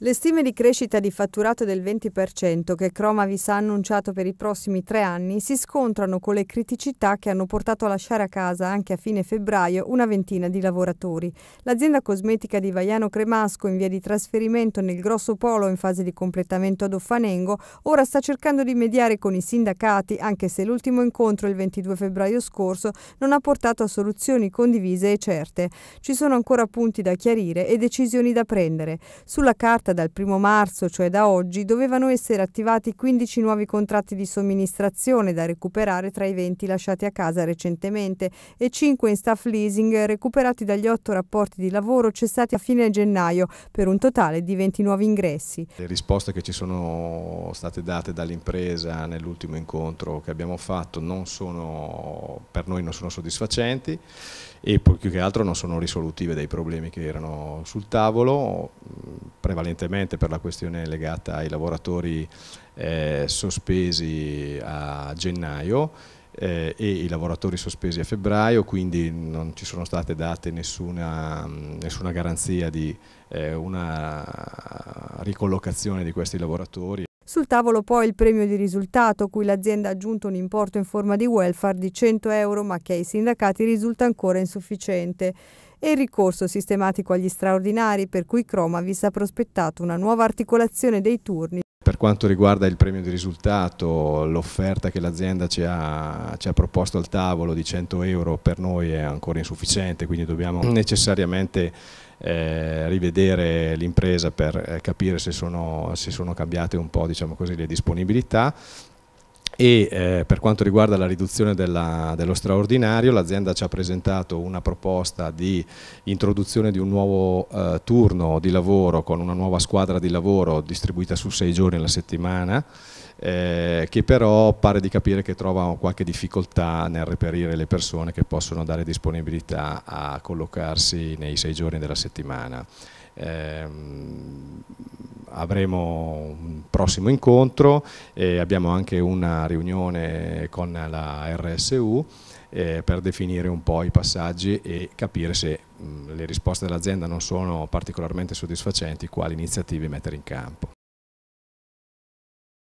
Le stime di crescita di fatturato del 20% che Cromavis ha annunciato per i prossimi tre anni si scontrano con le criticità che hanno portato a lasciare a casa anche a fine febbraio una ventina di lavoratori. L'azienda cosmetica di Vaiano Cremasco, in via di trasferimento nel Grosso Polo in fase di completamento ad Offanengo, ora sta cercando di mediare con i sindacati, anche se l'ultimo incontro il 22 febbraio scorso non ha portato a soluzioni condivise e certe. Ci sono ancora punti da chiarire e decisioni da prendere. Sulla carta aperta dal 1 marzo, cioè da oggi, dovevano essere attivati 15 nuovi contratti di somministrazione da recuperare tra i 20 lasciati a casa recentemente e 5 in staff leasing recuperati dagli 8 rapporti di lavoro cessati a fine gennaio per un totale di 20 nuovi ingressi. Le risposte che ci sono state date dall'impresa nell'ultimo incontro che abbiamo fatto non sono, per noi non sono soddisfacenti e più che altro non sono risolutive dei problemi che erano sul tavolo, prevalentemente recentemente per la questione legata ai lavoratori eh, sospesi a gennaio eh, e i lavoratori sospesi a febbraio, quindi non ci sono state date nessuna, nessuna garanzia di eh, una ricollocazione di questi lavoratori. Sul tavolo poi il premio di risultato, cui l'azienda ha aggiunto un importo in forma di welfare di 100 euro, ma che ai sindacati risulta ancora insufficiente e il ricorso sistematico agli straordinari per cui Croma Cromavis ha prospettato una nuova articolazione dei turni. Per quanto riguarda il premio di risultato, l'offerta che l'azienda ci, ci ha, proposto al tavolo di 100 euro per noi è ancora insufficiente, quindi dobbiamo necessariamente eh, rivedere l'impresa per eh, capire se sono, se sono, cambiate un po' diciamo così, le disponibilità e eh, per quanto riguarda la riduzione della, dello straordinario l'azienda ci ha presentato una proposta di introduzione di un nuovo eh, turno di lavoro con una nuova squadra di lavoro distribuita su sei giorni alla settimana eh, che però pare di capire che trova qualche difficoltà nel reperire le persone che possono dare disponibilità a collocarsi nei sei giorni della settimana. Ehm, avremo un prossimo incontro, e abbiamo anche una riunione con la RSU eh, per definire un po' i passaggi e capire se mh, mm, le risposte dell'azienda non sono particolarmente soddisfacenti, quali iniziative mettere in campo.